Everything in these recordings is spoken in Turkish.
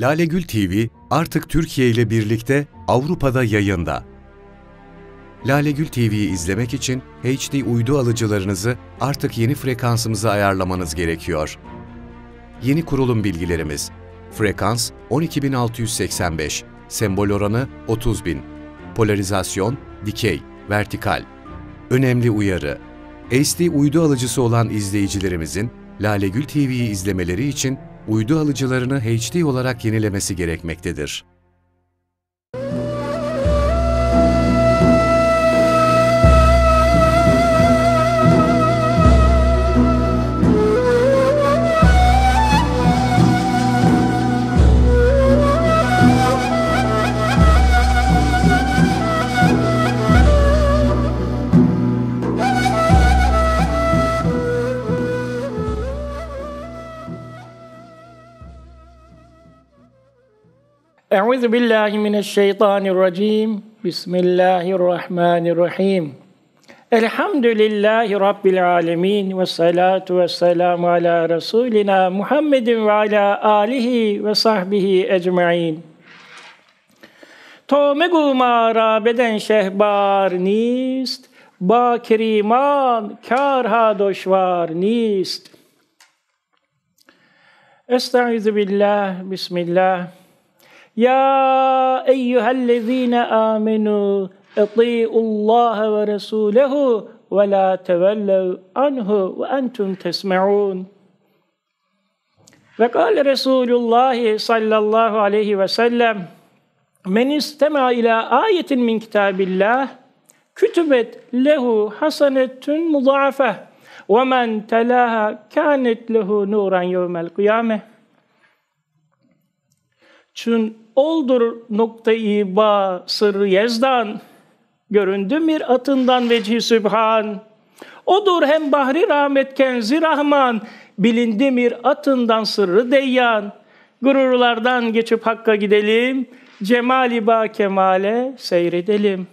Lalegül TV artık Türkiye ile birlikte Avrupa'da yayında. Lalegül TV'yi izlemek için HD uydu alıcılarınızı artık yeni frekansımıza ayarlamanız gerekiyor. Yeni kurulum bilgilerimiz. Frekans 12685, sembol oranı 30000, polarizasyon, dikey, vertikal. Önemli uyarı. HD uydu alıcısı olan izleyicilerimizin Lalegül TV'yi izlemeleri için uydu alıcılarını HD olarak yenilemesi gerekmektedir. Euzu billahi mineşşeytanirracim. Bismillahirrahmanirrahim. Elhamdülillahi Rabbil alemin ve salatu ve selamu ala Resulina Muhammedin ve ala alihi ve sahbihi ecmain. To megu mara beden şehbar nist, ba kiriman karha doşvar nist. Estaizu billah, bismillah. Ya eyyühellezine aminu eti'ullaha ve resulehu ve la tevellev anhu ve entum tesme'un. Ve kâle Resulullah sallallahu aleyhi ve sellem Men istema ila ayetin min kitabillah kütübet lehu hasanetun mudaafe ve men telaha kânet lehu nuran yevmel kıyame. Çün oldur noktayı ba sır yezdan göründü mir atından veci sübhan odur hem bahri rahmet kenzi rahman bilindi mir atından sırrı deyyan gururlardan geçip hakka gidelim cemali ba kemale seyredelim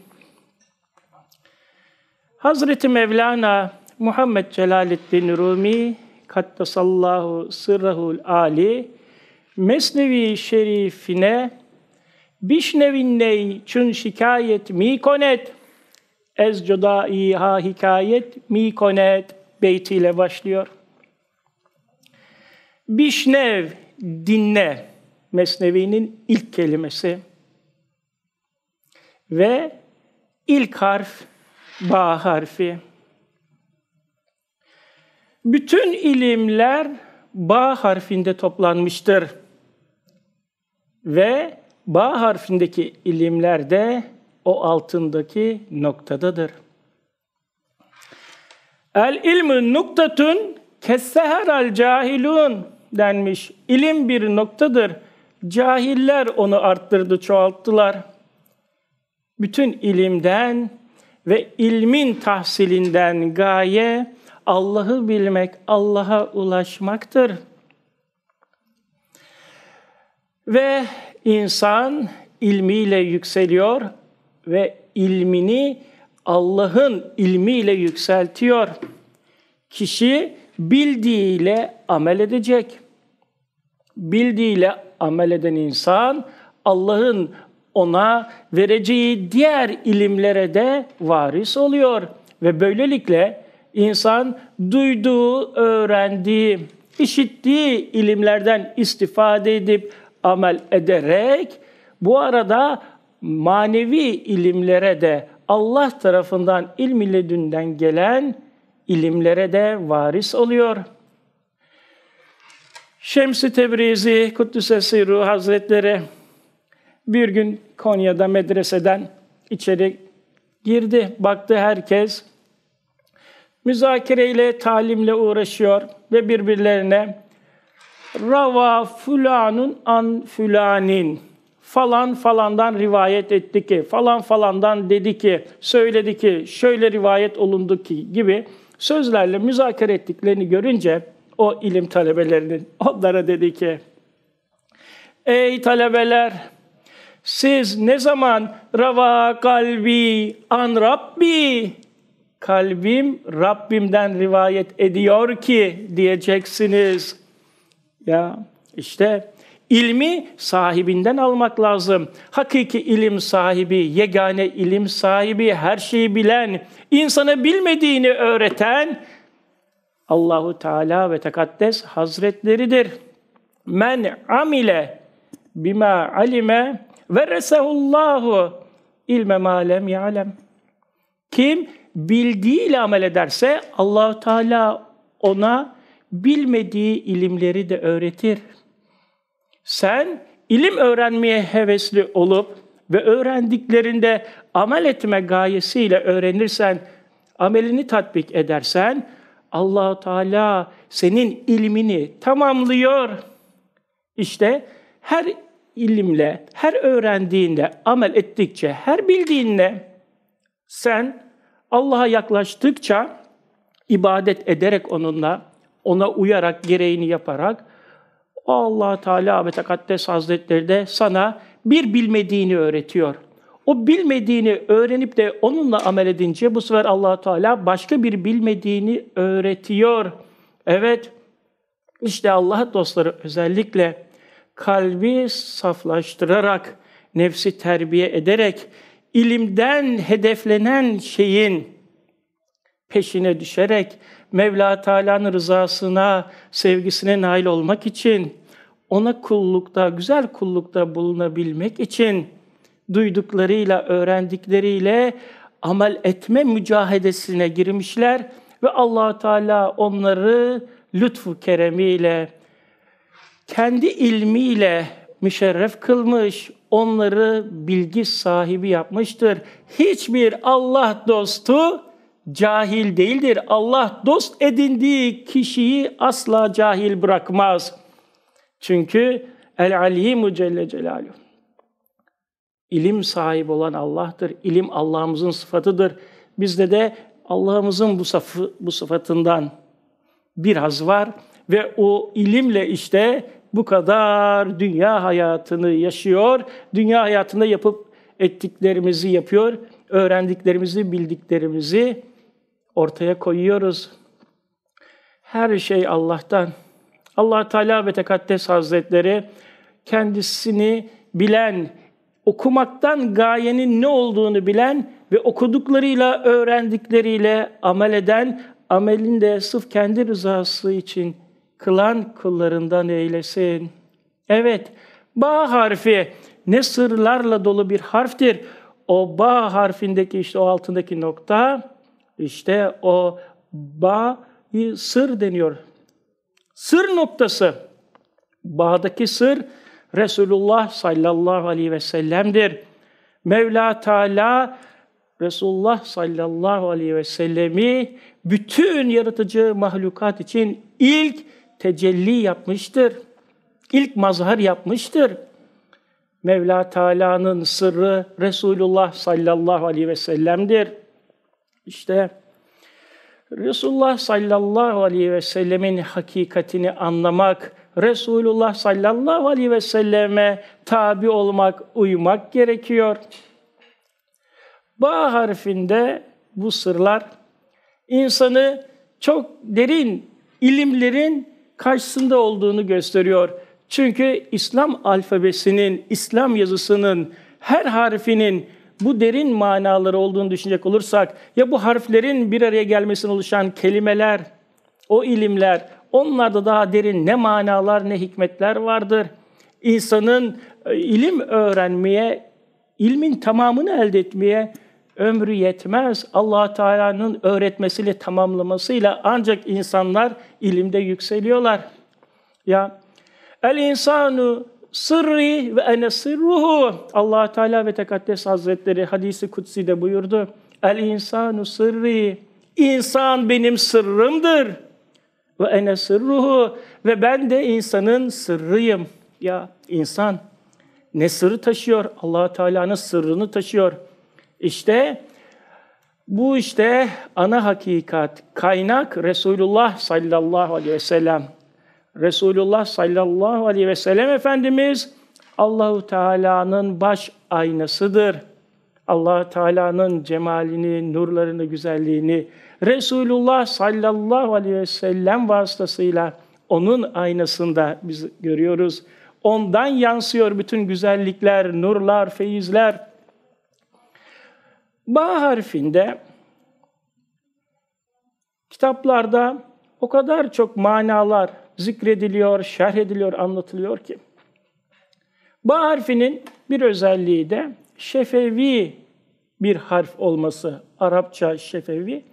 Hazreti Mevlana Muhammed Celaleddin Rumi Kattasallahu sırrahul ali Mesnevi şerifine Bişnevinney çün şikayet mi konet ez cudai ha hikayet mi konet beytiyle başlıyor. Bişnev dinle Mesnevi'nin ilk kelimesi ve ilk harf ba harfi. Bütün ilimler ba harfinde toplanmıştır. Ve ba harfindeki ilimler de o altındaki noktadadır. El ilmü nuktatun kesseher al cahilun denmiş. İlim bir noktadır. Cahiller onu arttırdı, çoğalttılar. Bütün ilimden ve ilmin tahsilinden gaye Allah'ı bilmek, Allah'a ulaşmaktır.'' Ve insan ilmiyle yükseliyor ve ilmini Allah'ın ilmiyle yükseltiyor. Kişi bildiğiyle amel edecek. Bildiğiyle amel eden insan Allah'ın ona vereceği diğer ilimlere de varis oluyor ve böylelikle insan duyduğu, öğrendiği, işittiği ilimlerden istifade edip amel ederek bu arada manevi ilimlere de Allah tarafından ilmi ledünden gelen ilimlere de varis oluyor. Şems-i Tebrizi, Kuddüs'e Ruh Hazretleri bir gün Konya'da medreseden içeri girdi. Baktı herkes müzakereyle, talimle uğraşıyor ve birbirlerine Rava fulanun an fulanin falan falandan rivayet etti ki, falan falandan dedi ki, söyledi ki, şöyle rivayet olundu ki gibi sözlerle müzakere ettiklerini görünce o ilim talebelerinin onlara dedi ki, Ey talebeler! Siz ne zaman rava kalbi an Rabbi kalbim Rabbimden rivayet ediyor ki diyeceksiniz. Ya işte ilmi sahibinden almak lazım. Hakiki ilim sahibi, yegane ilim sahibi, her şeyi bilen, insana bilmediğini öğreten Allahu Teala ve Tekaddes Hazretleridir. Men amile bima alime ve veresehullahu ilme malem ya'lem. Kim bildiğiyle amel ederse Allahu Teala ona bilmediği ilimleri de öğretir. Sen ilim öğrenmeye hevesli olup ve öğrendiklerinde amel etme gayesiyle öğrenirsen, amelini tatbik edersen Allahu Teala senin ilmini tamamlıyor. İşte her ilimle, her öğrendiğinde, amel ettikçe, her bildiğinle sen Allah'a yaklaştıkça ibadet ederek onunla ona uyarak, gereğini yaparak allah Teala ve Tekaddes Hazretleri de sana bir bilmediğini öğretiyor. O bilmediğini öğrenip de onunla amel edince bu sefer allah Teala başka bir bilmediğini öğretiyor. Evet, işte Allah dostları özellikle kalbi saflaştırarak, nefsi terbiye ederek, ilimden hedeflenen şeyin peşine düşerek, Mevla Teala'nın rızasına, sevgisine nail olmak için, ona kullukta, güzel kullukta bulunabilmek için duyduklarıyla, öğrendikleriyle amel etme mücahedesine girmişler ve Allah Teala onları lütfu keremiyle kendi ilmiyle müşerref kılmış, onları bilgi sahibi yapmıştır. Hiçbir Allah dostu cahil değildir. Allah dost edindiği kişiyi asla cahil bırakmaz. Çünkü El-Alimu Celle Celaluhu. İlim sahibi olan Allah'tır. İlim Allah'ımızın sıfatıdır. Bizde de Allah'ımızın bu, sıfı, bu sıfatından biraz var ve o ilimle işte bu kadar dünya hayatını yaşıyor. Dünya hayatında yapıp ettiklerimizi yapıyor. Öğrendiklerimizi, bildiklerimizi ortaya koyuyoruz. Her şey Allah'tan. Allah Teala ve Tekaddes Hazretleri kendisini bilen, okumaktan gayenin ne olduğunu bilen ve okuduklarıyla, öğrendikleriyle amel eden, amelin de sırf kendi rızası için kılan kullarından eylesin. Evet, ba harfi ne sırlarla dolu bir harftir. O ba harfindeki işte o altındaki nokta işte o bağı sır deniyor. Sır noktası. Bağdaki sır Resulullah sallallahu aleyhi ve sellem'dir. Mevla Teala Resulullah sallallahu aleyhi ve sellemi bütün yaratıcı mahlukat için ilk tecelli yapmıştır. İlk mazhar yapmıştır. Mevla Teala'nın sırrı Resulullah sallallahu aleyhi ve sellem'dir. İşte Resulullah sallallahu aleyhi ve sellemin hakikatini anlamak, Resulullah sallallahu aleyhi ve selleme tabi olmak, uymak gerekiyor. Ba harfinde bu sırlar insanı çok derin ilimlerin karşısında olduğunu gösteriyor. Çünkü İslam alfabesinin, İslam yazısının her harfinin bu derin manaları olduğunu düşünecek olursak ya bu harflerin bir araya gelmesine oluşan kelimeler, o ilimler, onlarda daha derin ne manalar ne hikmetler vardır. İnsanın e, ilim öğrenmeye, ilmin tamamını elde etmeye ömrü yetmez. Allah Teala'nın öğretmesiyle, tamamlamasıyla ancak insanlar ilimde yükseliyorlar. Ya el insanu sırri ve ene sırruhu. allah Teala ve Tekaddes Hazretleri hadisi kutsi de buyurdu. El insanu sırrı, İnsan benim sırrımdır. Ve ene sırruhu. Ve ben de insanın sırrıyım. Ya insan ne sırrı taşıyor? allah Teala'nın sırrını taşıyor. İşte bu işte ana hakikat, kaynak Resulullah sallallahu aleyhi ve sellem. Resulullah sallallahu aleyhi ve sellem Efendimiz Allahu Teala'nın baş aynasıdır. Allah Teala'nın cemalini, nurlarını, güzelliğini Resulullah sallallahu aleyhi ve sellem vasıtasıyla onun aynasında biz görüyoruz. Ondan yansıyor bütün güzellikler, nurlar, feyizler. Ba harfinde kitaplarda o kadar çok manalar zikrediliyor, şerh ediliyor, anlatılıyor ki. Ba harfinin bir özelliği de şefevi bir harf olması. Arapça şefevi,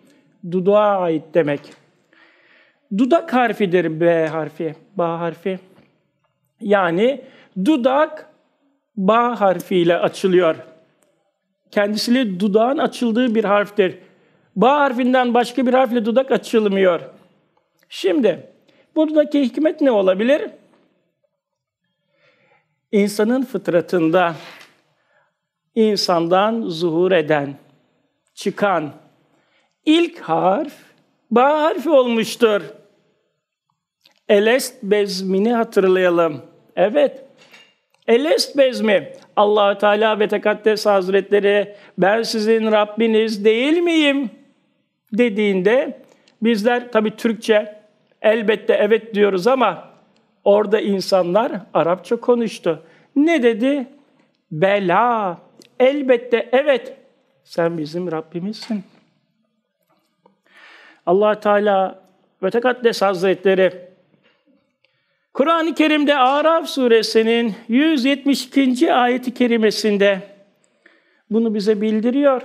dudağa ait demek. Dudak harfidir B harfi, ba harfi. Yani dudak ba harfiyle açılıyor. Kendisiyle dudağın açıldığı bir harftir. Ba harfinden başka bir harfle dudak açılmıyor. Şimdi Buradaki hikmet ne olabilir? İnsanın fıtratında insandan zuhur eden, çıkan ilk harf ba harfi olmuştur. Elest bezmini hatırlayalım. Evet. Elest bezmi. allah Teala ve Tekaddes Hazretleri ben sizin Rabbiniz değil miyim? dediğinde bizler tabi Türkçe Elbette evet diyoruz ama orada insanlar Arapça konuştu. Ne dedi? Bela. Elbette evet. Sen bizim Rabbimizsin. Allah Teala ve Tekaddes Hazretleri Kur'an-ı Kerim'de Araf suresinin 172. ayeti kerimesinde bunu bize bildiriyor.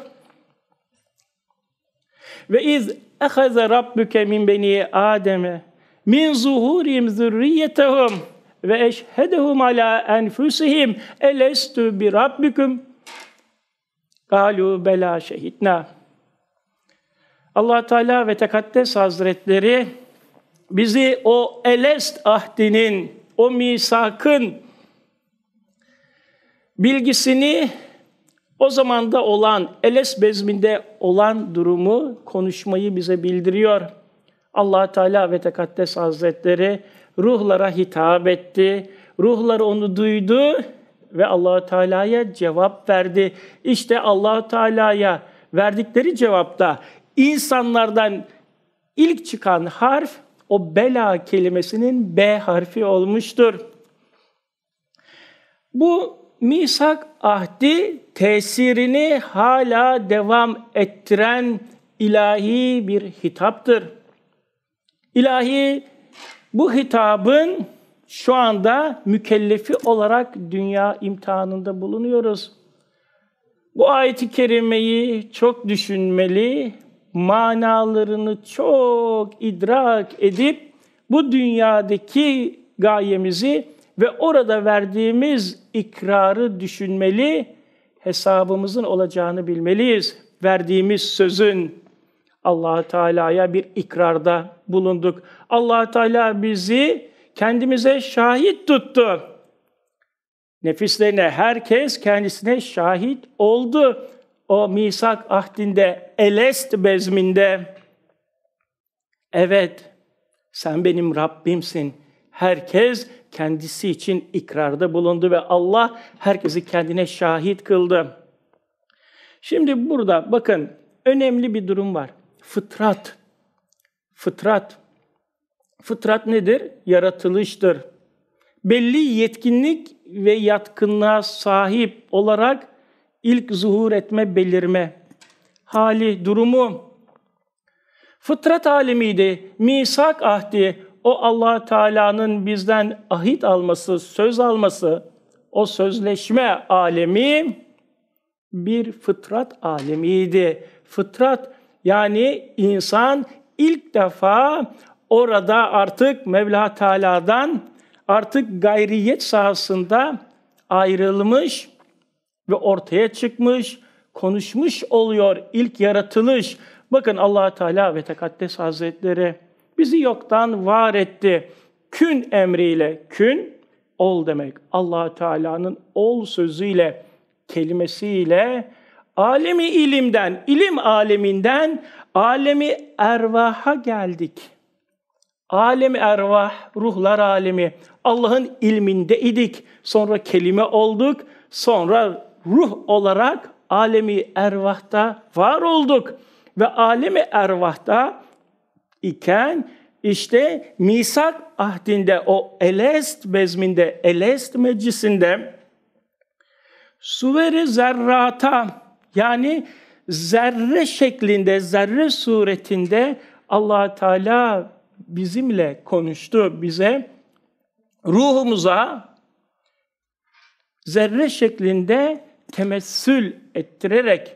Ve iz ehaze rabbuke min beni Adem'e min zuhurim zürriyetehum ve eşhedehum ala enfusihim elestu bi rabbikum galu bela şehitna Allah Teala ve Tekaddes Hazretleri bizi o elest ahdinin, o misakın bilgisini o zaman da olan, eles bezminde olan durumu konuşmayı bize bildiriyor. allah Teala ve Tekaddes Hazretleri ruhlara hitap etti. Ruhlar onu duydu ve allah Teala'ya cevap verdi. İşte allah Teala'ya verdikleri cevapta insanlardan ilk çıkan harf o bela kelimesinin B harfi olmuştur. Bu misak ahdi tesirini hala devam ettiren ilahi bir hitaptır. İlahi bu hitabın şu anda mükellefi olarak dünya imtihanında bulunuyoruz. Bu ayeti kerimeyi çok düşünmeli, manalarını çok idrak edip bu dünyadaki gayemizi ve orada verdiğimiz ikrarı düşünmeli, hesabımızın olacağını bilmeliyiz. Verdiğimiz sözün allah Teala'ya bir ikrarda bulunduk. allah Teala bizi kendimize şahit tuttu. Nefislerine herkes kendisine şahit oldu. O misak ahdinde, elest bezminde. Evet, sen benim Rabbimsin.'' herkes kendisi için ikrarda bulundu ve Allah herkesi kendine şahit kıldı. Şimdi burada bakın önemli bir durum var. Fıtrat. Fıtrat. Fıtrat nedir? Yaratılıştır. Belli yetkinlik ve yatkınlığa sahip olarak ilk zuhur etme, belirme hali, durumu. Fıtrat alemiydi, misak ahdi, o allah Teala'nın bizden ahit alması, söz alması, o sözleşme alemi bir fıtrat alemiydi. Fıtrat yani insan ilk defa orada artık Mevla Teala'dan artık gayriyet sahasında ayrılmış ve ortaya çıkmış, konuşmuş oluyor ilk yaratılış. Bakın allah Teala ve Tekaddes Hazretleri Bizi yoktan var etti. Kün emriyle kün ol demek. Allah Teala'nın ol sözüyle, kelimesiyle alemi ilimden, ilim aleminden alemi ervaha geldik. Alemi ervah, ruhlar alemi. Allah'ın ilminde idik Sonra kelime olduk. Sonra ruh olarak alemi ervahta var olduk ve alemi ervahta iken işte misak ahdinde o Elest bezminde, Elest meclisinde suveri zerrata yani zerre şeklinde, zerre suretinde allah Teala bizimle konuştu, bize ruhumuza zerre şeklinde temessül ettirerek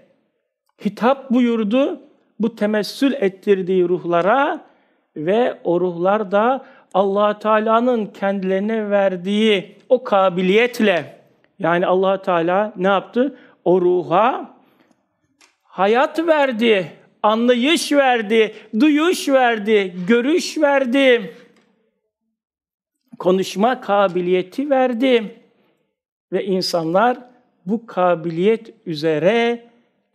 hitap buyurdu bu temessül ettirdiği ruhlara ve o ruhlar da allah Teala'nın kendilerine verdiği o kabiliyetle yani allah Teala ne yaptı? O ruha hayat verdi, anlayış verdi, duyuş verdi, görüş verdi, konuşma kabiliyeti verdi. Ve insanlar bu kabiliyet üzere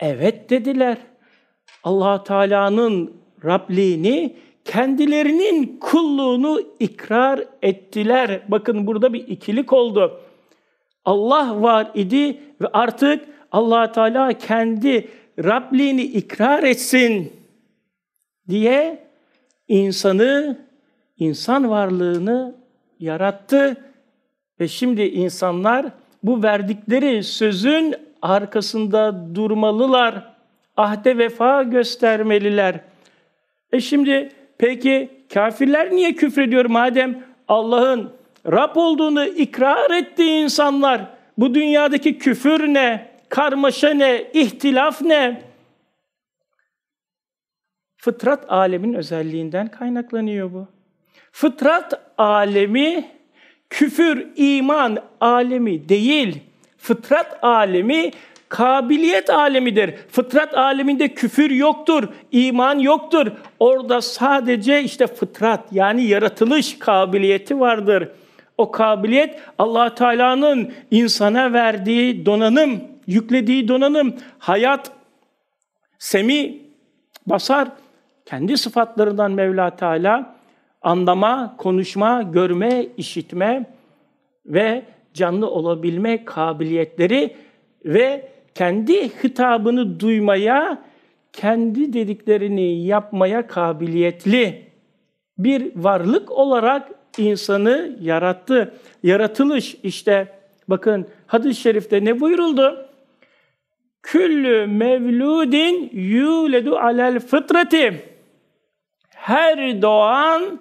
evet dediler.'' allah Teala'nın Rabliğini, kendilerinin kulluğunu ikrar ettiler. Bakın burada bir ikilik oldu. Allah var idi ve artık allah Teala kendi Rabliğini ikrar etsin diye insanı, insan varlığını yarattı. Ve şimdi insanlar bu verdikleri sözün arkasında durmalılar ahde vefa göstermeliler. E şimdi peki kafirler niye küfrediyor madem Allah'ın Rab olduğunu ikrar ettiği insanlar bu dünyadaki küfür ne, karmaşa ne, ihtilaf ne? Fıtrat alemin özelliğinden kaynaklanıyor bu. Fıtrat alemi küfür, iman alemi değil. Fıtrat alemi kabiliyet alemidir. Fıtrat aleminde küfür yoktur, iman yoktur. Orada sadece işte fıtrat yani yaratılış kabiliyeti vardır. O kabiliyet Allah Teala'nın insana verdiği donanım, yüklediği donanım, hayat, semi, basar kendi sıfatlarından Mevla Teala anlama, konuşma, görme, işitme ve canlı olabilme kabiliyetleri ve kendi hitabını duymaya, kendi dediklerini yapmaya kabiliyetli bir varlık olarak insanı yarattı. Yaratılış işte bakın hadis-i şerifte ne buyuruldu? Küllü mevludin yüledu alel fıtrati. Her doğan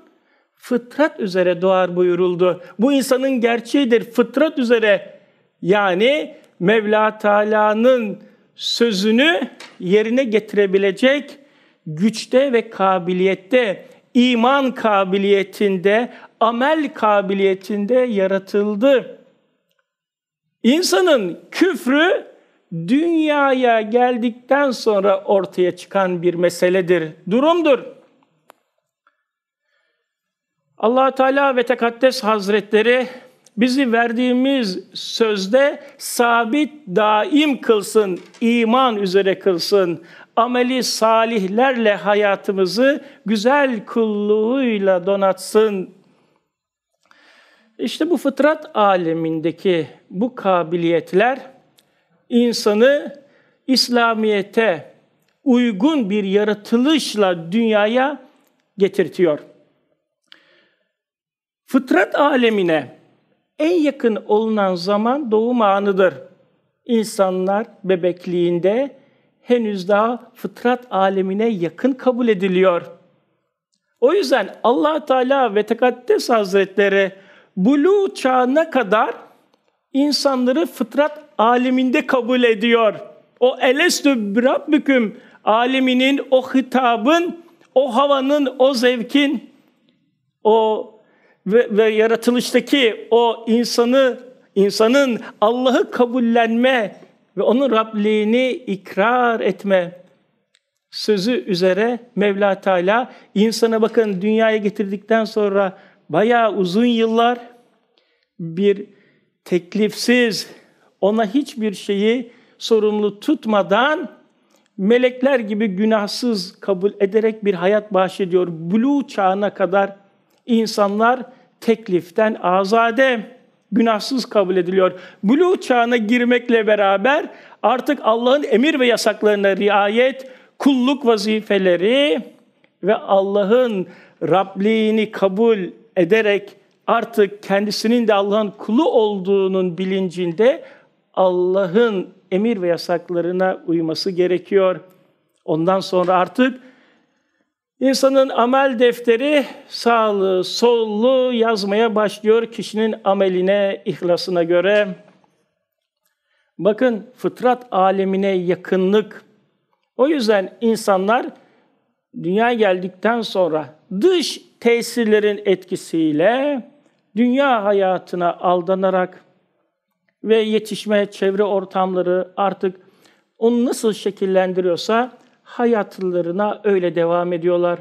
fıtrat üzere doğar buyuruldu. Bu insanın gerçeğidir. Fıtrat üzere yani Mevla Teala'nın sözünü yerine getirebilecek güçte ve kabiliyette, iman kabiliyetinde, amel kabiliyetinde yaratıldı. İnsanın küfrü dünyaya geldikten sonra ortaya çıkan bir meseledir, durumdur. allah Teala ve Tekaddes Hazretleri bizi verdiğimiz sözde sabit daim kılsın, iman üzere kılsın. Ameli salihlerle hayatımızı güzel kulluğuyla donatsın. İşte bu fıtrat alemindeki bu kabiliyetler insanı İslamiyete uygun bir yaratılışla dünyaya getirtiyor. Fıtrat alemine en yakın olunan zaman doğum anıdır. İnsanlar bebekliğinde henüz daha fıtrat alemine yakın kabul ediliyor. O yüzden Allah Teala ve Tekaddes Hazretleri bulu çağına kadar insanları fıtrat aleminde kabul ediyor. O elestü rabbüküm aleminin, o hitabın, o havanın, o zevkin, o ve, ve yaratılıştaki o insanı insanın Allah'ı kabullenme ve onun Rabliğini ikrar etme sözü üzere Mevla Teala insana bakın dünyaya getirdikten sonra bayağı uzun yıllar bir teklifsiz ona hiçbir şeyi sorumlu tutmadan melekler gibi günahsız kabul ederek bir hayat bahşediyor. Blue çağına kadar insanlar tekliften azade, günahsız kabul ediliyor. Buluğ çağına girmekle beraber artık Allah'ın emir ve yasaklarına riayet, kulluk vazifeleri ve Allah'ın Rabliğini kabul ederek artık kendisinin de Allah'ın kulu olduğunun bilincinde Allah'ın emir ve yasaklarına uyması gerekiyor. Ondan sonra artık İnsanın amel defteri sağlı, sollu yazmaya başlıyor kişinin ameline, ihlasına göre. Bakın fıtrat alemine yakınlık. O yüzden insanlar dünya geldikten sonra dış tesirlerin etkisiyle dünya hayatına aldanarak ve yetişme çevre ortamları artık onu nasıl şekillendiriyorsa hayatlarına öyle devam ediyorlar.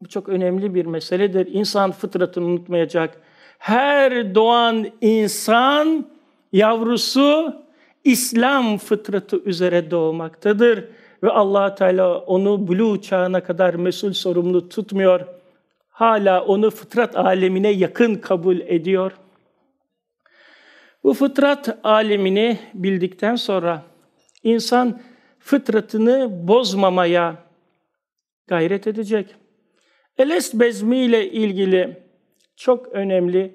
Bu çok önemli bir meseledir. İnsan fıtratını unutmayacak. Her doğan insan yavrusu İslam fıtratı üzere doğmaktadır ve Allah Teala onu bulu çağına kadar mesul sorumlu tutmuyor. Hala onu fıtrat alemine yakın kabul ediyor. Bu fıtrat alemini bildikten sonra insan fıtratını bozmamaya gayret edecek. Elest bezmi ile ilgili çok önemli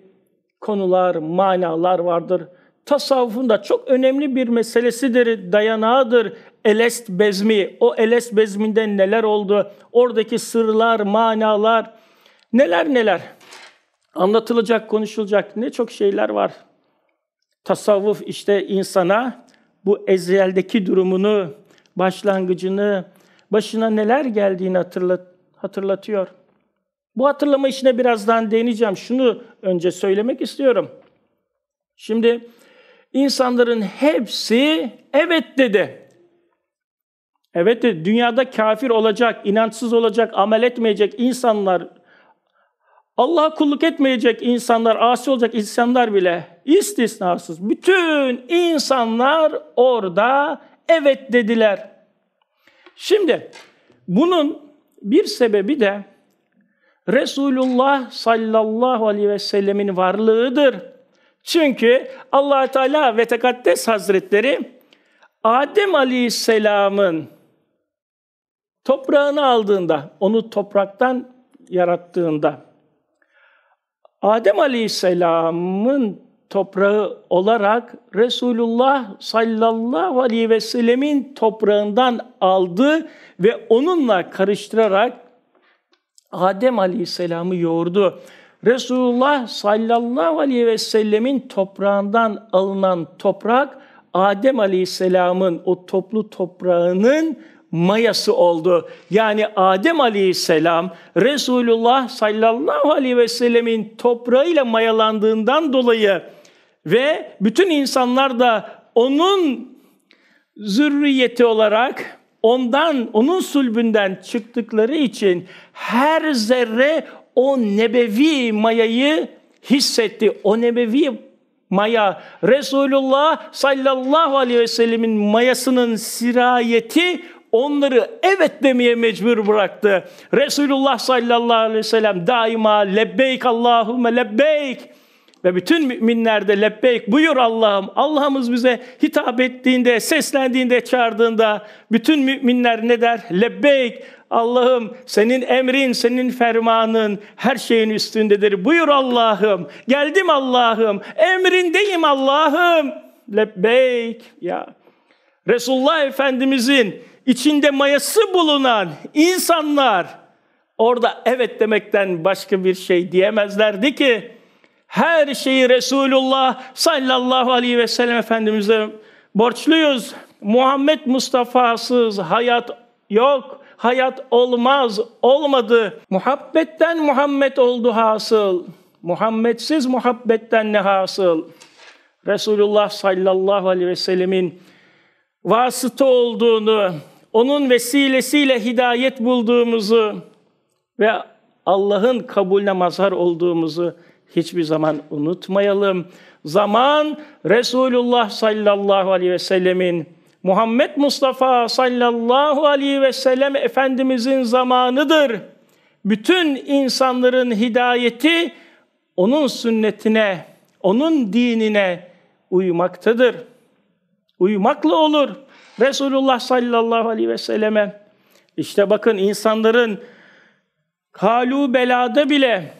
konular, manalar vardır. Tasavvufun da çok önemli bir meselesidir, dayanağıdır. Elest bezmi, o elest bezminden neler oldu, oradaki sırlar, manalar, neler neler. Anlatılacak, konuşulacak ne çok şeyler var. Tasavvuf işte insana bu ezeldeki durumunu başlangıcını, başına neler geldiğini hatırlat, hatırlatıyor. Bu hatırlama işine birazdan değineceğim. Şunu önce söylemek istiyorum. Şimdi insanların hepsi evet dedi. Evet dedi. Dünyada kafir olacak, inançsız olacak, amel etmeyecek insanlar, Allah'a kulluk etmeyecek insanlar, asi olacak insanlar bile istisnasız. Bütün insanlar orada evet dediler. Şimdi bunun bir sebebi de Resulullah sallallahu aleyhi ve sellemin varlığıdır. Çünkü allah Teala ve Tekaddes Hazretleri Adem Aleyhisselam'ın toprağını aldığında, onu topraktan yarattığında, Adem Aleyhisselam'ın toprağı olarak Resulullah sallallahu aleyhi ve sellemin toprağından aldı ve onunla karıştırarak Adem aleyhisselamı yoğurdu. Resulullah sallallahu aleyhi ve sellemin toprağından alınan toprak Adem aleyhisselamın o toplu toprağının mayası oldu. Yani Adem Aleyhisselam Resulullah sallallahu aleyhi ve sellemin toprağıyla mayalandığından dolayı ve bütün insanlar da onun zürriyeti olarak ondan, onun sulbünden çıktıkları için her zerre o nebevi mayayı hissetti. O nebevi maya, Resulullah sallallahu aleyhi ve sellemin mayasının sirayeti onları evet demeye mecbur bıraktı. Resulullah sallallahu aleyhi ve sellem daima lebbeyk Allahümme lebbeyk ve bütün müminlerde de lebbeyk buyur Allah'ım. Allah'ımız bize hitap ettiğinde, seslendiğinde, çağırdığında bütün müminler ne der? Lebbeyk Allah'ım senin emrin, senin fermanın her şeyin üstündedir. Buyur Allah'ım. Geldim Allah'ım. Emrindeyim Allah'ım. Lebbeyk ya. Resulullah Efendimizin içinde mayası bulunan insanlar orada evet demekten başka bir şey diyemezlerdi ki her şeyi Resulullah sallallahu aleyhi ve sellem Efendimiz'e borçluyuz. Muhammed Mustafa'sız hayat yok, hayat olmaz, olmadı. Muhabbetten Muhammed oldu hasıl. Muhammedsiz muhabbetten ne hasıl? Resulullah sallallahu aleyhi ve sellemin vasıtı olduğunu, onun vesilesiyle hidayet bulduğumuzu ve Allah'ın kabulüne mazhar olduğumuzu hiçbir zaman unutmayalım. Zaman Resulullah sallallahu aleyhi ve sellemin Muhammed Mustafa sallallahu aleyhi ve sellem Efendimizin zamanıdır. Bütün insanların hidayeti onun sünnetine, onun dinine uymaktadır. Uyumakla olur. Resulullah sallallahu aleyhi ve selleme. İşte bakın insanların kalu belada bile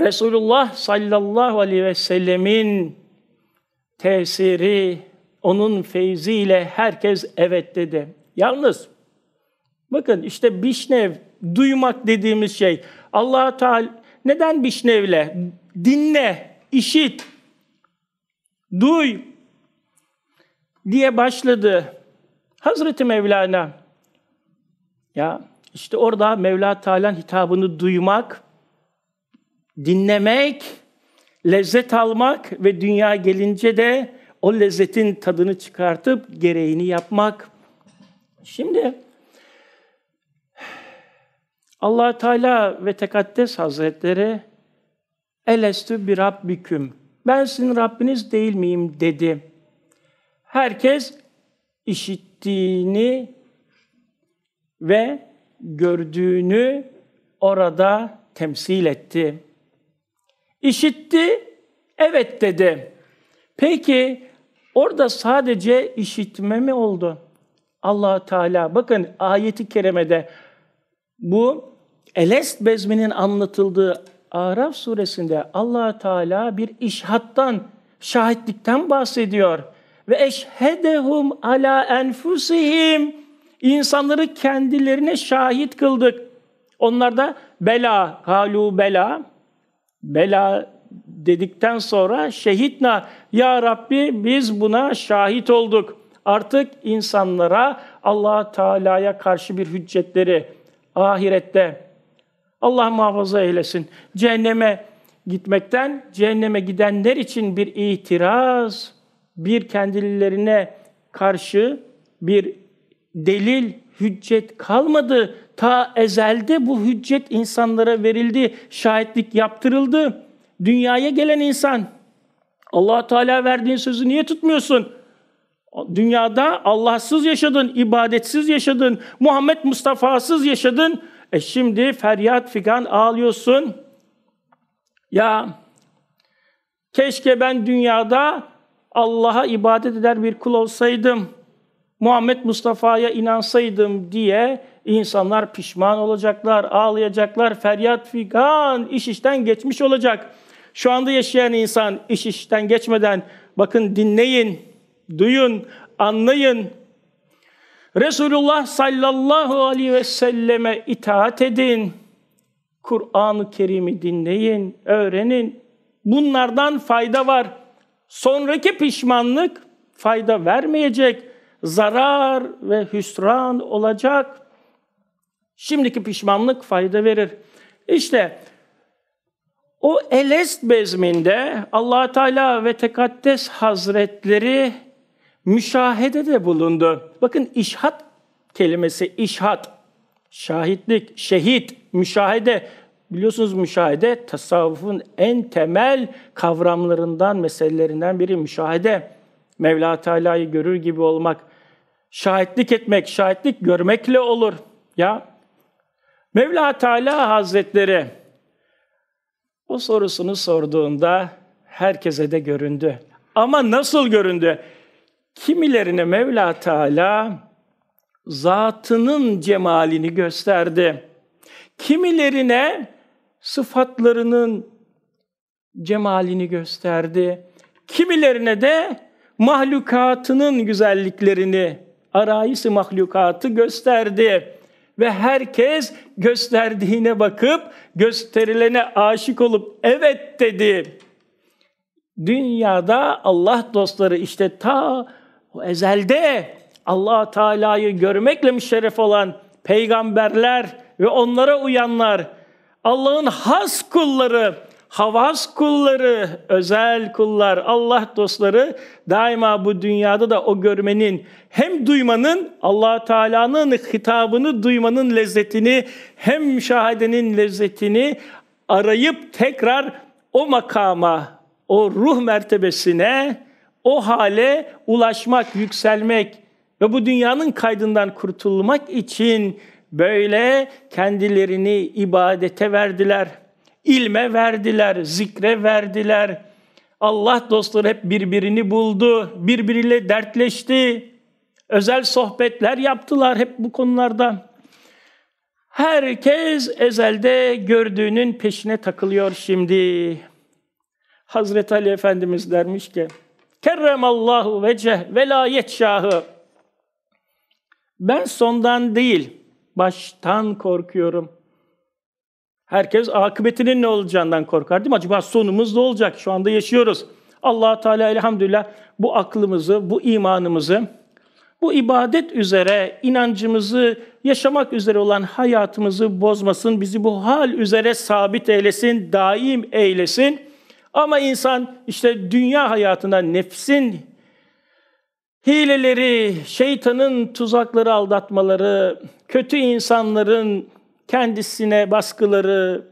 Resulullah sallallahu aleyhi ve sellemin tesiri, onun feyziyle herkes evet dedi. Yalnız bakın işte bişnev, duymak dediğimiz şey. allah Teala neden bişnevle? Dinle, işit, duy diye başladı. Hazreti Mevlana ya işte orada Mevla Teala'nın hitabını duymak dinlemek, lezzet almak ve dünya gelince de o lezzetin tadını çıkartıp gereğini yapmak. Şimdi allah Teala ve Tekaddes Hazretleri Elestü bir Rabbiküm ben sizin Rabbiniz değil miyim dedi. Herkes işittiğini ve gördüğünü orada temsil etti. İşitti, evet dedi. Peki orada sadece işitme mi oldu? allah Teala bakın ayeti kerimede bu Elest bezminin anlatıldığı Araf suresinde allah Teala bir işhattan, şahitlikten bahsediyor. Ve eşhedehum ala enfusihim. İnsanları kendilerine şahit kıldık. Onlar da bela, halu bela bela dedikten sonra şehitna ya Rabbi biz buna şahit olduk. Artık insanlara Allah Teala'ya karşı bir hüccetleri ahirette Allah muhafaza eylesin. Cehenneme gitmekten cehenneme gidenler için bir itiraz, bir kendilerine karşı bir delil, hüccet kalmadı Ta ezelde bu hüccet insanlara verildi, şahitlik yaptırıldı. Dünyaya gelen insan allah Teala verdiğin sözü niye tutmuyorsun? Dünyada Allahsız yaşadın, ibadetsiz yaşadın, Muhammed Mustafa'sız yaşadın. E şimdi feryat figan ağlıyorsun. Ya keşke ben dünyada Allah'a ibadet eder bir kul olsaydım. Muhammed Mustafa'ya inansaydım diye İnsanlar pişman olacaklar, ağlayacaklar, feryat figan, iş işten geçmiş olacak. Şu anda yaşayan insan iş işten geçmeden bakın dinleyin, duyun, anlayın. Resulullah sallallahu aleyhi ve selleme itaat edin. Kur'an-ı Kerim'i dinleyin, öğrenin. Bunlardan fayda var. Sonraki pişmanlık fayda vermeyecek, zarar ve hüsran olacak. Şimdiki pişmanlık fayda verir. İşte o Elest bezminde allah Teala ve Tekaddes Hazretleri müşahede de bulundu. Bakın işhat kelimesi, işhat, şahitlik, şehit, müşahede. Biliyorsunuz müşahede tasavvufun en temel kavramlarından, meselelerinden biri müşahede. Mevla Teala'yı görür gibi olmak, şahitlik etmek, şahitlik görmekle olur. Ya Mevla Teala Hazretleri bu sorusunu sorduğunda herkese de göründü. Ama nasıl göründü? Kimilerine Mevla Teala zatının cemalini gösterdi. Kimilerine sıfatlarının cemalini gösterdi. Kimilerine de mahlukatının güzelliklerini, arayisi mahlukatı gösterdi ve herkes gösterdiğine bakıp gösterilene aşık olup evet dedi. Dünyada Allah dostları işte ta o ezelde Allah Teala'yı görmekle müşerref olan peygamberler ve onlara uyanlar Allah'ın has kulları havas kulları, özel kullar, Allah dostları daima bu dünyada da o görmenin hem duymanın Allah Teala'nın hitabını duymanın lezzetini hem şahidenin lezzetini arayıp tekrar o makama, o ruh mertebesine, o hale ulaşmak, yükselmek ve bu dünyanın kaydından kurtulmak için böyle kendilerini ibadete verdiler.'' ilme verdiler, zikre verdiler. Allah dostları hep birbirini buldu, birbiriyle dertleşti. Özel sohbetler yaptılar hep bu konularda. Herkes ezelde gördüğünün peşine takılıyor şimdi. Hazreti Ali Efendimiz dermiş ki, Kerremallahu veceh velayet şahı. Ben sondan değil, baştan korkuyorum.'' Herkes akıbetinin ne olacağından korkar değil mi? Acaba sonumuz ne olacak? Şu anda yaşıyoruz. allah Teala elhamdülillah bu aklımızı, bu imanımızı, bu ibadet üzere, inancımızı yaşamak üzere olan hayatımızı bozmasın, bizi bu hal üzere sabit eylesin, daim eylesin. Ama insan işte dünya hayatında nefsin hileleri, şeytanın tuzakları, aldatmaları, kötü insanların kendisine baskıları,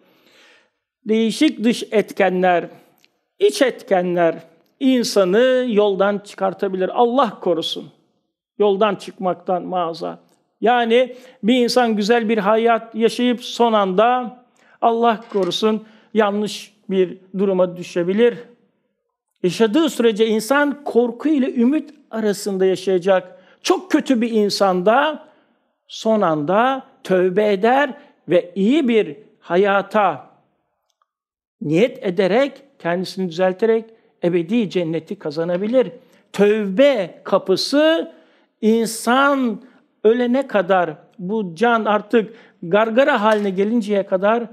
değişik dış etkenler, iç etkenler insanı yoldan çıkartabilir. Allah korusun. Yoldan çıkmaktan mağaza. Yani bir insan güzel bir hayat yaşayıp son anda Allah korusun yanlış bir duruma düşebilir. Yaşadığı sürece insan korku ile ümit arasında yaşayacak. Çok kötü bir insanda son anda tövbe eder ve iyi bir hayata niyet ederek, kendisini düzelterek ebedi cenneti kazanabilir. Tövbe kapısı insan ölene kadar bu can artık gargara haline gelinceye kadar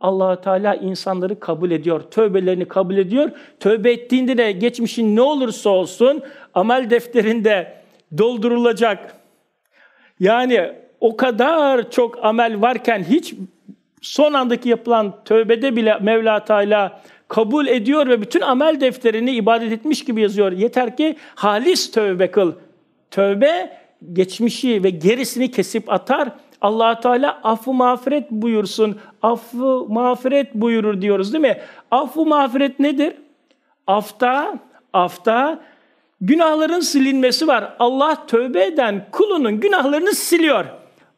allah Teala insanları kabul ediyor. Tövbelerini kabul ediyor. Tövbe ettiğinde de geçmişin ne olursa olsun amel defterinde doldurulacak. Yani o kadar çok amel varken hiç son andaki yapılan tövbede bile Mevla Teala kabul ediyor ve bütün amel defterini ibadet etmiş gibi yazıyor. Yeter ki halis tövbe kıl. Tövbe geçmişi ve gerisini kesip atar. allah Teala affı mağfiret buyursun. Affı mağfiret buyurur diyoruz değil mi? Affı mağfiret nedir? Afta, afta günahların silinmesi var. Allah tövbe eden kulunun günahlarını siliyor.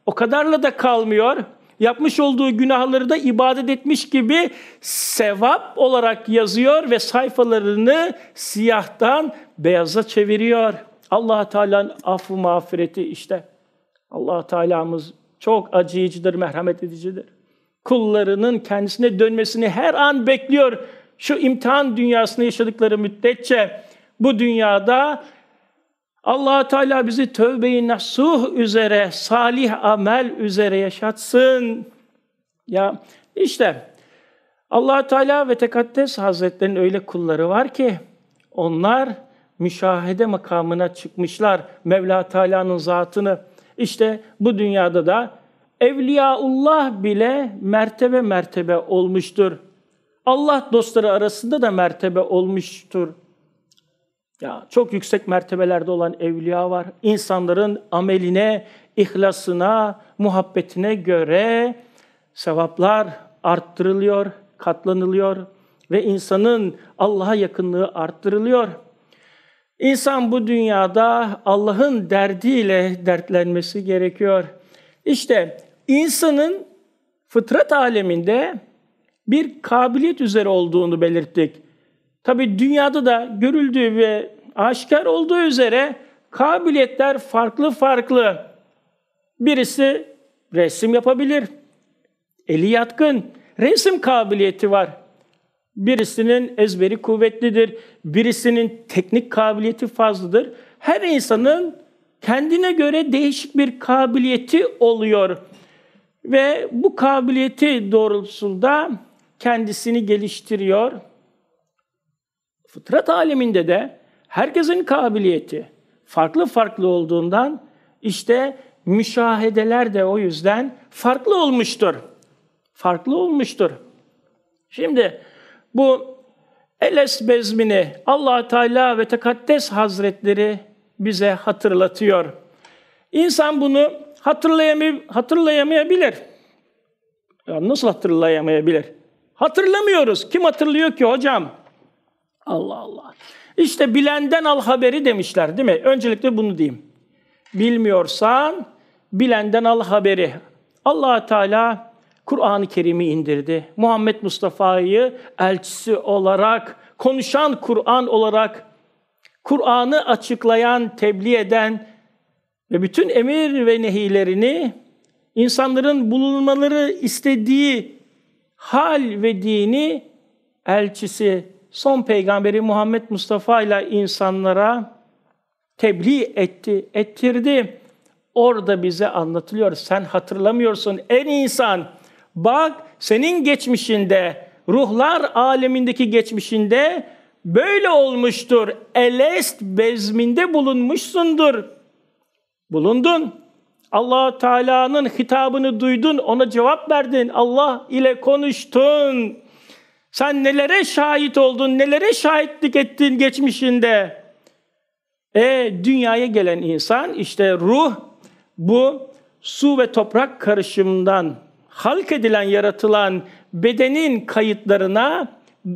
O kadarla da kalmıyor. Yapmış olduğu günahları da ibadet etmiş gibi sevap olarak yazıyor ve sayfalarını siyahtan beyaza çeviriyor. Allah Teala'nın affı mağfireti işte. Allah Teala'mız çok acıyıcıdır, merhamet edicidir. Kullarının kendisine dönmesini her an bekliyor. Şu imtihan dünyasını yaşadıkları müddetçe bu dünyada allah Teala bizi tövbe-i nasuh üzere, salih amel üzere yaşatsın. Ya işte allah Teala ve Tekaddes Hazretleri'nin öyle kulları var ki onlar müşahede makamına çıkmışlar Mevla Teala'nın zatını. İşte bu dünyada da Evliyaullah bile mertebe mertebe olmuştur. Allah dostları arasında da mertebe olmuştur. Ya çok yüksek mertebelerde olan evliya var. İnsanların ameline, ihlasına, muhabbetine göre sevaplar arttırılıyor, katlanılıyor ve insanın Allah'a yakınlığı arttırılıyor. İnsan bu dünyada Allah'ın derdiyle dertlenmesi gerekiyor. İşte insanın fıtrat aleminde bir kabiliyet üzere olduğunu belirttik. Tabi dünyada da görüldüğü ve aşikar olduğu üzere kabiliyetler farklı farklı. Birisi resim yapabilir. Eli yatkın. Resim kabiliyeti var. Birisinin ezberi kuvvetlidir. Birisinin teknik kabiliyeti fazladır. Her insanın kendine göre değişik bir kabiliyeti oluyor. Ve bu kabiliyeti doğrultusunda kendisini geliştiriyor, Fıtrat aleminde de herkesin kabiliyeti farklı farklı olduğundan işte müşahedeler de o yüzden farklı olmuştur. Farklı olmuştur. Şimdi bu Eles bezmini allah Teala ve Tekaddes Hazretleri bize hatırlatıyor. İnsan bunu hatırlayamay hatırlayamayabilir. Ya nasıl hatırlayamayabilir? Hatırlamıyoruz. Kim hatırlıyor ki hocam? Allah Allah. İşte bilenden al haberi demişler değil mi? Öncelikle bunu diyeyim. Bilmiyorsan bilenden al haberi. allah Teala Kur'an-ı Kerim'i indirdi. Muhammed Mustafa'yı elçisi olarak, konuşan Kur'an olarak, Kur'an'ı açıklayan, tebliğ eden ve bütün emir ve nehilerini insanların bulunmaları istediği hal ve dini elçisi son peygamberi Muhammed Mustafa ile insanlara tebliğ etti, ettirdi. Orada bize anlatılıyor. Sen hatırlamıyorsun en insan. Bak senin geçmişinde, ruhlar alemindeki geçmişinde böyle olmuştur. Elest bezminde bulunmuşsundur. Bulundun. allah Teala'nın hitabını duydun, ona cevap verdin. Allah ile konuştun. Sen nelere şahit oldun, nelere şahitlik ettin geçmişinde. E dünyaya gelen insan işte ruh bu su ve toprak karışımından halk edilen, yaratılan bedenin kayıtlarına,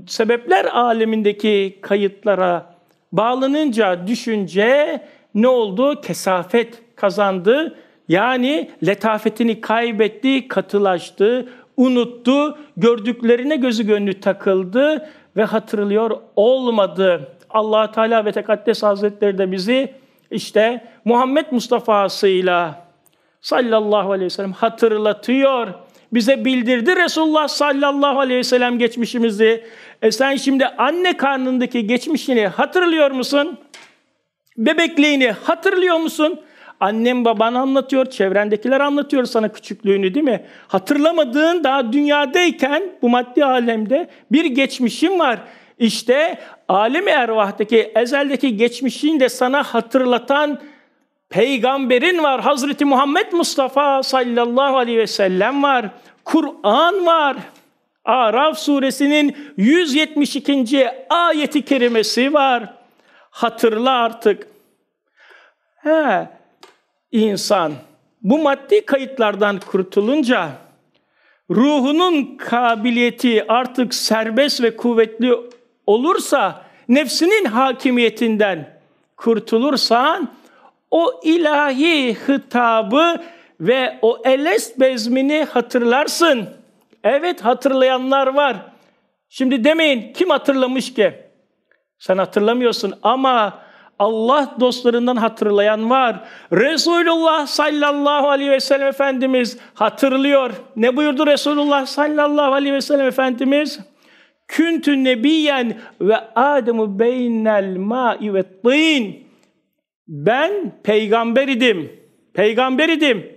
sebepler alemindeki kayıtlara bağlanınca düşünce ne oldu? Kesafet kazandı. Yani letafetini kaybetti, katılaştı, unuttu, gördüklerine gözü gönlü takıldı ve hatırlıyor olmadı. allah Teala ve Tekaddes Hazretleri de bizi işte Muhammed Mustafa'sıyla sallallahu aleyhi ve sellem hatırlatıyor. Bize bildirdi Resulullah sallallahu aleyhi ve sellem geçmişimizi. E sen şimdi anne karnındaki geçmişini hatırlıyor musun? Bebekliğini hatırlıyor musun? Annem baban anlatıyor, çevrendekiler anlatıyor sana küçüklüğünü değil mi? Hatırlamadığın daha dünyadayken bu maddi alemde bir geçmişin var. İşte alemi ervahtaki, ezeldeki geçmişini de sana hatırlatan peygamberin var. Hazreti Muhammed Mustafa sallallahu aleyhi ve sellem var. Kur'an var. Araf suresinin 172. ayeti kerimesi var. Hatırla artık. He, insan bu maddi kayıtlardan kurtulunca ruhunun kabiliyeti artık serbest ve kuvvetli olursa nefsinin hakimiyetinden kurtulursan o ilahi hitabı ve o elest bezmini hatırlarsın. Evet hatırlayanlar var. Şimdi demeyin kim hatırlamış ki? Sen hatırlamıyorsun ama Allah dostlarından hatırlayan var. Resulullah sallallahu aleyhi ve sellem Efendimiz hatırlıyor. Ne buyurdu Resulullah sallallahu aleyhi ve sellem Efendimiz? Küntü nebiyen ve Adem'u beynel ma'i ve tıyn. Ben peygamber idim. Peygamber idim.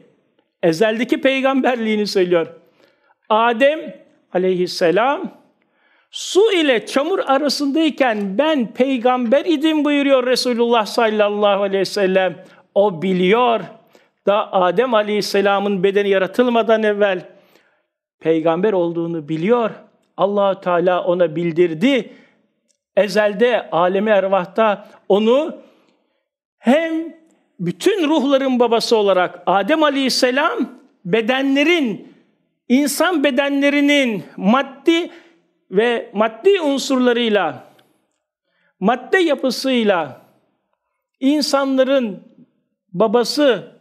Ezeldeki peygamberliğini söylüyor. Adem aleyhisselam su ile çamur arasındayken ben peygamber idim buyuruyor Resulullah sallallahu aleyhi ve sellem. O biliyor da Adem aleyhisselamın bedeni yaratılmadan evvel peygamber olduğunu biliyor. allah Teala ona bildirdi. Ezelde, alemi ervahta onu hem bütün ruhların babası olarak Adem aleyhisselam bedenlerin, insan bedenlerinin maddi ve maddi unsurlarıyla, madde yapısıyla insanların babası,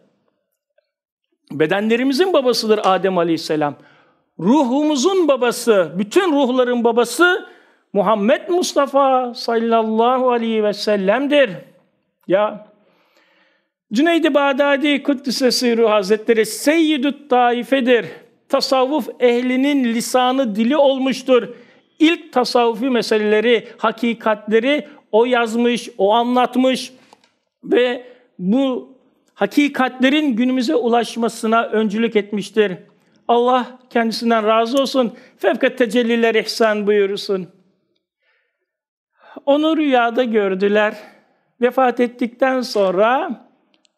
bedenlerimizin babasıdır Adem Aleyhisselam. Ruhumuzun babası, bütün ruhların babası Muhammed Mustafa sallallahu aleyhi ve sellem'dir. Ya Cüneydi i Bağdadi Kuddisesi Ruh Hazretleri Seyyidü Taife'dir. Tasavvuf ehlinin lisanı dili olmuştur ilk tasavvufi meseleleri, hakikatleri o yazmış, o anlatmış ve bu hakikatlerin günümüze ulaşmasına öncülük etmiştir. Allah kendisinden razı olsun. Fevkat tecelliler ihsan buyursun. Onu rüyada gördüler. Vefat ettikten sonra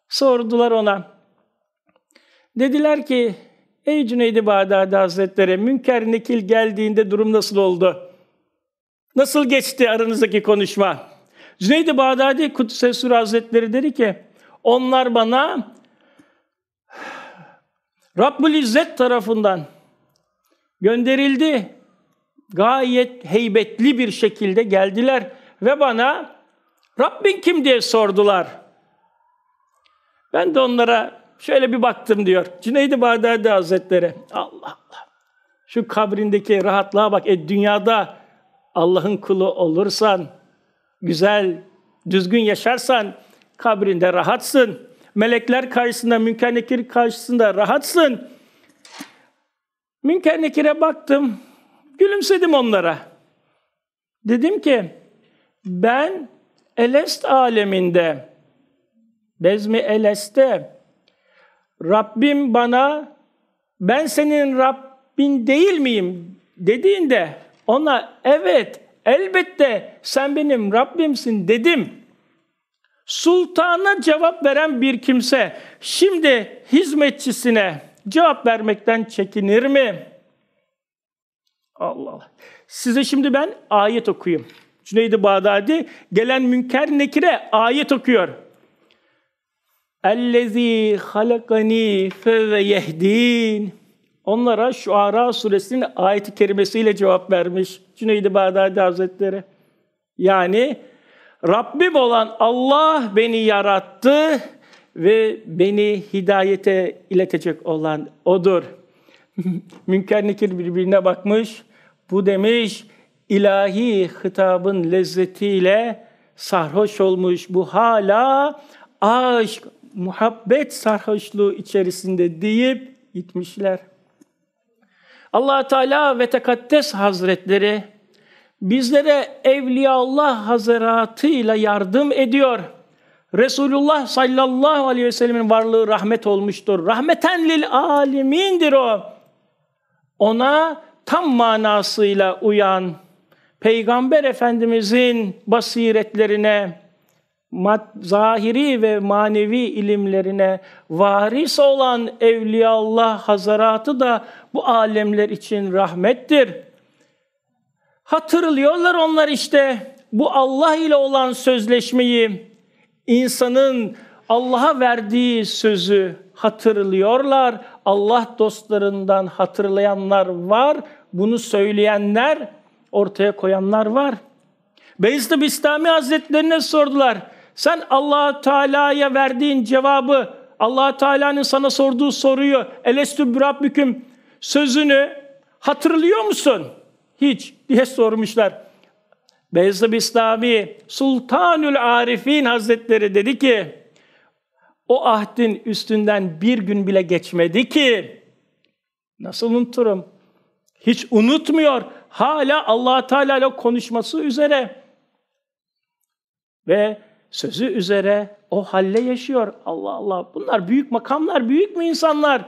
sordular ona. Dediler ki Ey Cüneydi Bağdadi Hazretleri, Münker Nekil geldiğinde durum nasıl oldu? Nasıl geçti aranızdaki konuşma? Cüneydi Bağdadi Kutsesur Hazretleri dedi ki, onlar bana Rabbul İzzet tarafından gönderildi. Gayet heybetli bir şekilde geldiler ve bana Rabbin kim diye sordular. Ben de onlara Şöyle bir baktım diyor. Cüneydi Bağdadi Hazretleri. Allah Allah. Şu kabrindeki rahatlığa bak. E dünyada Allah'ın kulu olursan, güzel, düzgün yaşarsan kabrinde rahatsın. Melekler karşısında, münker karşısında rahatsın. Münker baktım. Gülümsedim onlara. Dedim ki ben Elest aleminde, Bezmi Elest'te Rabbim bana ben senin Rabbin değil miyim dediğinde ona evet elbette sen benim Rabbimsin dedim. Sultana cevap veren bir kimse şimdi hizmetçisine cevap vermekten çekinir mi? Allah Allah. Size şimdi ben ayet okuyayım. Cüneydi i Bağdadi gelen münker nekire ayet okuyor. Ellezî halakani fevve yehdin. Onlara şu Şuara suresinin ayet-i kerimesiyle cevap vermiş Cüneyd-i Bağdadi Hazretleri. Yani Rabbim olan Allah beni yarattı ve beni hidayete iletecek olan O'dur. Münker Nekir birbirine bakmış. Bu demiş ilahi hitabın lezzetiyle sarhoş olmuş. Bu hala aşk, muhabbet sarhoşluğu içerisinde deyip gitmişler. allah Teala ve Tekaddes Hazretleri bizlere Evliyaullah Hazretıyla yardım ediyor. Resulullah sallallahu aleyhi ve sellemin varlığı rahmet olmuştur. Rahmeten lil alimindir o. Ona tam manasıyla uyan Peygamber Efendimizin basiretlerine, zahiri ve manevi ilimlerine varis olan Evliyaullah Hazaratı da bu alemler için rahmettir. Hatırlıyorlar onlar işte bu Allah ile olan sözleşmeyi, insanın Allah'a verdiği sözü hatırlıyorlar. Allah dostlarından hatırlayanlar var, bunu söyleyenler, ortaya koyanlar var. Beyzid-i Bistami Hazretlerine sordular. Sen allah Teala'ya verdiğin cevabı, allah Teala'nın sana sorduğu soruyu, elestü bürabbüküm sözünü hatırlıyor musun? Hiç diye sormuşlar. Beyzab İslami Sultanül Arifin Hazretleri dedi ki o ahdin üstünden bir gün bile geçmedi ki nasıl unuturum? Hiç unutmuyor. Hala Allah Teala ile konuşması üzere. Ve sözü üzere o halle yaşıyor. Allah Allah bunlar büyük makamlar, büyük mü insanlar?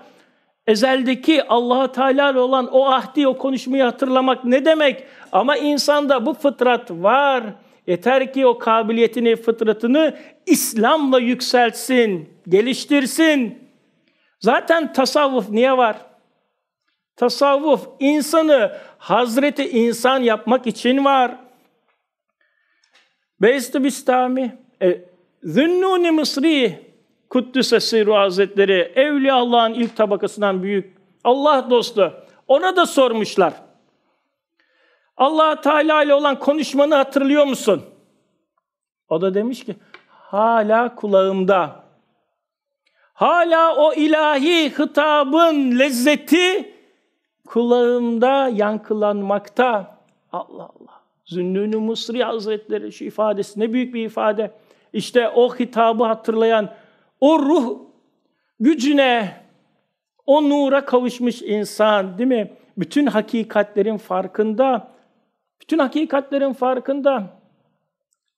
Ezeldeki Allah'a Teala olan o ahdi, o konuşmayı hatırlamak ne demek? Ama insanda bu fıtrat var. Yeter ki o kabiliyetini, fıtratını İslam'la yükseltsin, geliştirsin. Zaten tasavvuf niye var? Tasavvuf insanı Hazreti insan yapmak için var. Beyst-i Bistami e, Zünnûn-i Mısri Kuddüsesi Hazretleri Evliya Allah'ın ilk tabakasından büyük Allah dostu. Ona da sormuşlar. Allah Teala ile olan konuşmanı hatırlıyor musun? O da demiş ki hala kulağımda. Hala o ilahi hitabın lezzeti kulağımda yankılanmakta. Allah Allah. zünnün Mısri Hazretleri şu ifadesi ne büyük bir ifade. İşte o hitabı hatırlayan o ruh gücüne, o nura kavuşmuş insan değil mi? Bütün hakikatlerin farkında, bütün hakikatlerin farkında.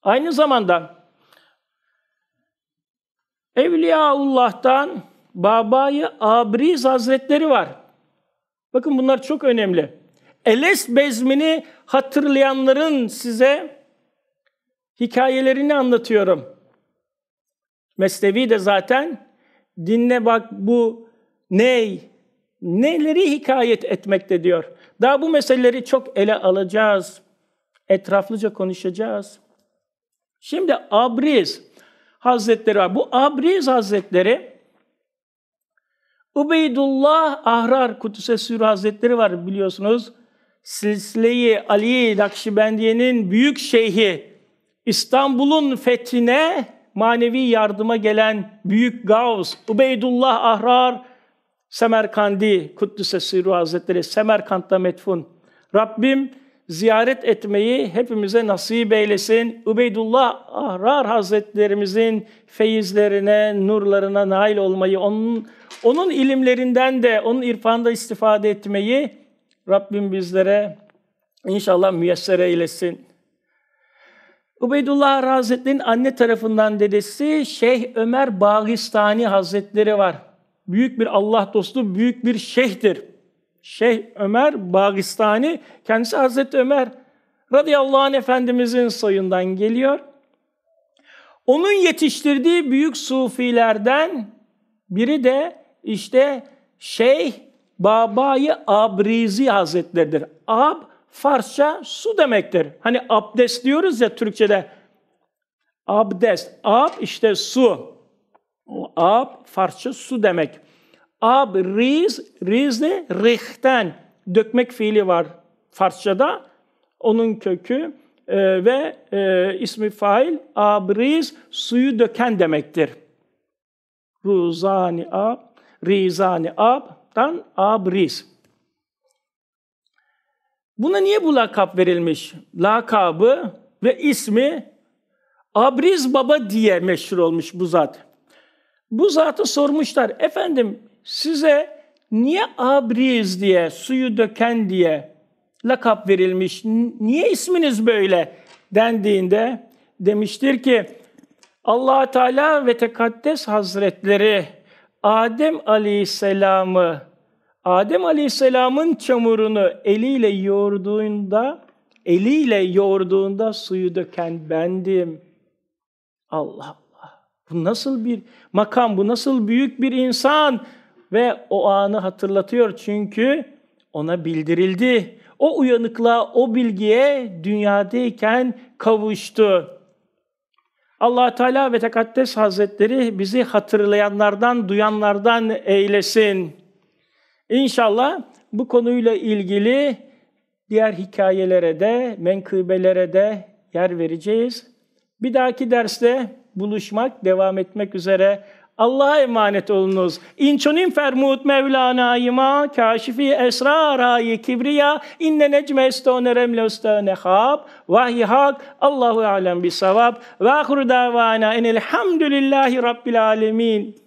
Aynı zamanda Evliyaullah'tan Babayı Abriz Hazretleri var. Bakın bunlar çok önemli. Eles bezmini hatırlayanların size hikayelerini anlatıyorum. Mesnevi de zaten dinle bak bu ney, neleri hikayet etmekte diyor. Daha bu meseleleri çok ele alacağız. Etraflıca konuşacağız. Şimdi Abriz Hazretleri var. Bu Abriz Hazretleri Ubeydullah Ahrar sür Hazretleri var biliyorsunuz. Silsile-i Ali Nakşibendiye'nin büyük şeyhi İstanbul'un fethine manevi yardıma gelen büyük Gavs, Ubeydullah Ahrar, Semerkandi, Kuddüs'e Sirru Hazretleri, Semerkant'ta metfun. Rabbim ziyaret etmeyi hepimize nasip eylesin. Ubeydullah Ahrar Hazretlerimizin feyizlerine, nurlarına nail olmayı, onun, onun ilimlerinden de, onun irfanda istifade etmeyi Rabbim bizlere inşallah müyesser eylesin. Ubeydullah Hazretleri'nin anne tarafından dedesi Şeyh Ömer Bağistani Hazretleri var. Büyük bir Allah dostu, büyük bir şeyhtir. Şeyh Ömer Bağistani, kendisi Hazreti Ömer radıyallahu anh Efendimizin soyundan geliyor. Onun yetiştirdiği büyük sufilerden biri de işte Şeyh Babayı Abrizi Hazretleri'dir. Ab Farsça su demektir. Hani abdest diyoruz ya Türkçe'de. Abdest. Ab işte su. O ab Farsça su demek. Ab riz, riz de rihten. Dökmek fiili var Farsça'da. Onun kökü e, ve e, ismi fail Ab riz suyu döken demektir. Ruzani ab, rizani ab'dan riz. Buna niye bu lakap verilmiş? Lakabı ve ismi Abriz Baba diye meşhur olmuş bu zat. Bu zatı sormuşlar. Efendim size niye Abriz diye, suyu döken diye lakap verilmiş? Niye isminiz böyle dendiğinde demiştir ki allah Teala ve Tekaddes Hazretleri Adem Aleyhisselam'ı Adem Aleyhisselam'ın çamurunu eliyle yoğurduğunda, eliyle yoğurduğunda suyu döken bendim. Allah Allah. Bu nasıl bir makam, bu nasıl büyük bir insan ve o anı hatırlatıyor çünkü ona bildirildi. O uyanıklığa, o bilgiye dünyadayken kavuştu. allah Teala ve Tekaddes Hazretleri bizi hatırlayanlardan, duyanlardan eylesin. İnşallah bu konuyla ilgili diğer hikayelere de, menkıbelere de yer vereceğiz. Bir dahaki derste buluşmak, devam etmek üzere. Allah'a emanet olunuz. İnçunin fermut Mevlana'yıma, kaşifi esrarayı kibriya, inne necme estone remle ustane hab, vahyi hak, Allahu alem bi savab, ve ahur davana elhamdülillahi rabbil alemin.